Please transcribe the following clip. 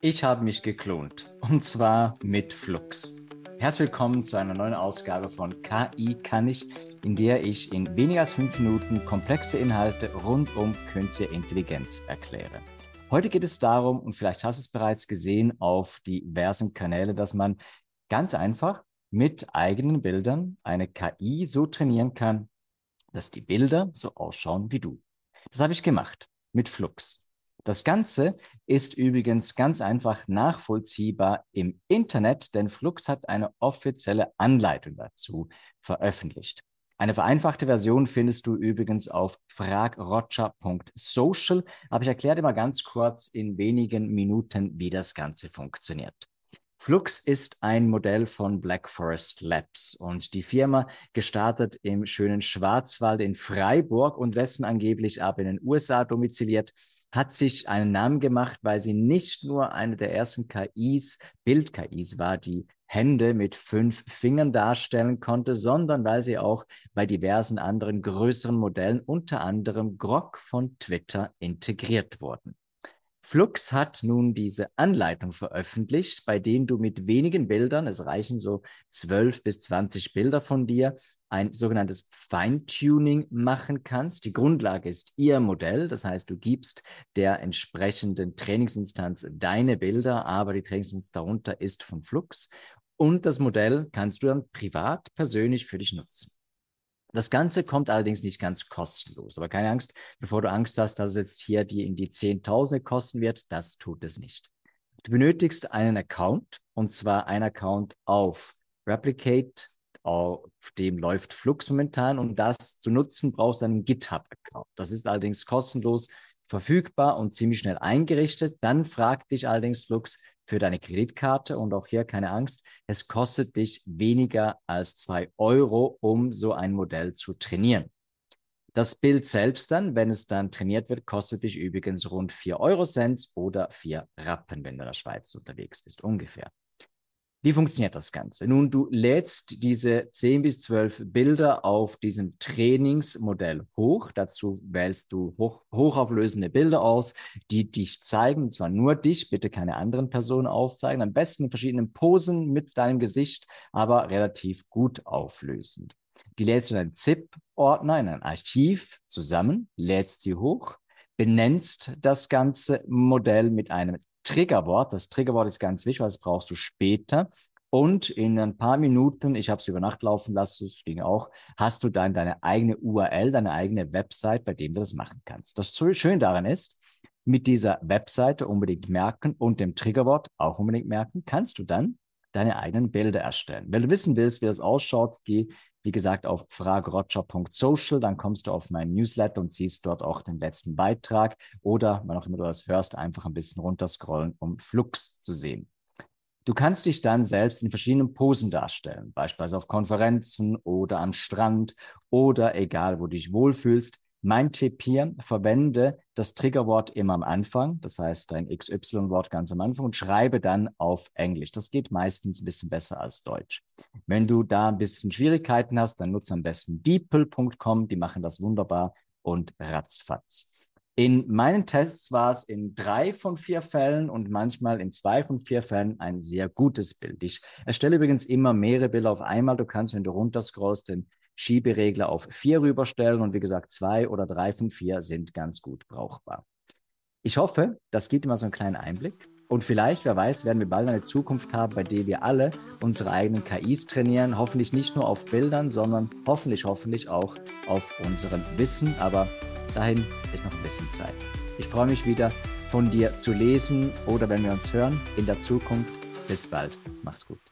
Ich habe mich geklont und zwar mit Flux. Herzlich willkommen zu einer neuen Ausgabe von KI kann ich, in der ich in weniger als fünf Minuten komplexe Inhalte rund um künstliche Intelligenz erkläre. Heute geht es darum, und vielleicht hast du es bereits gesehen auf diversen Kanälen, dass man ganz einfach mit eigenen Bildern eine KI so trainieren kann, dass die Bilder so ausschauen wie du. Das habe ich gemacht mit Flux. Das Ganze ist übrigens ganz einfach nachvollziehbar im Internet, denn Flux hat eine offizielle Anleitung dazu veröffentlicht. Eine vereinfachte Version findest du übrigens auf fragroger.social, aber ich erkläre dir mal ganz kurz in wenigen Minuten, wie das Ganze funktioniert. Flux ist ein Modell von Black Forest Labs und die Firma gestartet im schönen Schwarzwald in Freiburg und wessen angeblich aber in den USA domiziliert, hat sich einen Namen gemacht, weil sie nicht nur eine der ersten KIs, Bild-KIs war, die Hände mit fünf Fingern darstellen konnte, sondern weil sie auch bei diversen anderen größeren Modellen, unter anderem Grog von Twitter, integriert wurden. Flux hat nun diese Anleitung veröffentlicht, bei denen du mit wenigen Bildern, es reichen so 12 bis 20 Bilder von dir, ein sogenanntes Feintuning machen kannst. Die Grundlage ist ihr Modell, das heißt, du gibst der entsprechenden Trainingsinstanz deine Bilder, aber die Trainingsinstanz darunter ist von Flux und das Modell kannst du dann privat persönlich für dich nutzen. Das Ganze kommt allerdings nicht ganz kostenlos. Aber keine Angst, bevor du Angst hast, dass es jetzt hier die in die Zehntausende kosten wird, das tut es nicht. Du benötigst einen Account und zwar einen Account auf Replicate, auf dem läuft Flux momentan. Um das zu nutzen, brauchst du einen GitHub-Account. Das ist allerdings kostenlos verfügbar und ziemlich schnell eingerichtet. Dann frag dich allerdings Lux für deine Kreditkarte und auch hier keine Angst, es kostet dich weniger als zwei Euro, um so ein Modell zu trainieren. Das Bild selbst dann, wenn es dann trainiert wird, kostet dich übrigens rund 4 Euro Cents oder 4 Rappen, wenn du in der Schweiz unterwegs bist, ungefähr. Wie funktioniert das Ganze? Nun, du lädst diese 10 bis 12 Bilder auf diesem Trainingsmodell hoch. Dazu wählst du hoch, hochauflösende Bilder aus, die dich zeigen, und zwar nur dich, bitte keine anderen Personen aufzeigen, am besten in verschiedenen Posen mit deinem Gesicht, aber relativ gut auflösend. Die lädst du in einen ZIP-Ordner, in ein Archiv zusammen, lädst sie hoch, benennst das ganze Modell mit einem Triggerwort. Das Triggerwort ist ganz wichtig, weil das brauchst du später. Und in ein paar Minuten, ich habe es über Nacht laufen lassen, das ging auch, hast du dann deine eigene URL, deine eigene Website, bei dem du das machen kannst. Das Schöne daran ist, mit dieser Webseite unbedingt merken und dem Triggerwort auch unbedingt merken, kannst du dann deine eigenen Bilder erstellen. Wenn du wissen willst, wie das ausschaut, geh wie gesagt, auf fragroger.social, dann kommst du auf mein Newsletter und siehst dort auch den letzten Beitrag oder, wann auch immer du das hörst, einfach ein bisschen runterscrollen, um Flux zu sehen. Du kannst dich dann selbst in verschiedenen Posen darstellen, beispielsweise auf Konferenzen oder am Strand oder egal, wo du dich wohlfühlst. Mein Tipp hier, verwende das Triggerwort immer am Anfang, das heißt dein XY-Wort ganz am Anfang und schreibe dann auf Englisch. Das geht meistens ein bisschen besser als Deutsch. Wenn du da ein bisschen Schwierigkeiten hast, dann nutze am besten deeple.com, die machen das wunderbar und ratzfatz. In meinen Tests war es in drei von vier Fällen und manchmal in zwei von vier Fällen ein sehr gutes Bild. Ich erstelle übrigens immer mehrere Bilder auf einmal. Du kannst, wenn du runterscrollst, den Schieberegler auf vier rüberstellen und wie gesagt, zwei oder drei von vier sind ganz gut brauchbar. Ich hoffe, das gibt immer so einen kleinen Einblick. Und vielleicht, wer weiß, werden wir bald eine Zukunft haben, bei der wir alle unsere eigenen KIs trainieren. Hoffentlich nicht nur auf Bildern, sondern hoffentlich, hoffentlich auch auf unserem Wissen. Aber dahin ist noch ein bisschen Zeit. Ich freue mich wieder, von dir zu lesen oder wenn wir uns hören in der Zukunft. Bis bald. Mach's gut.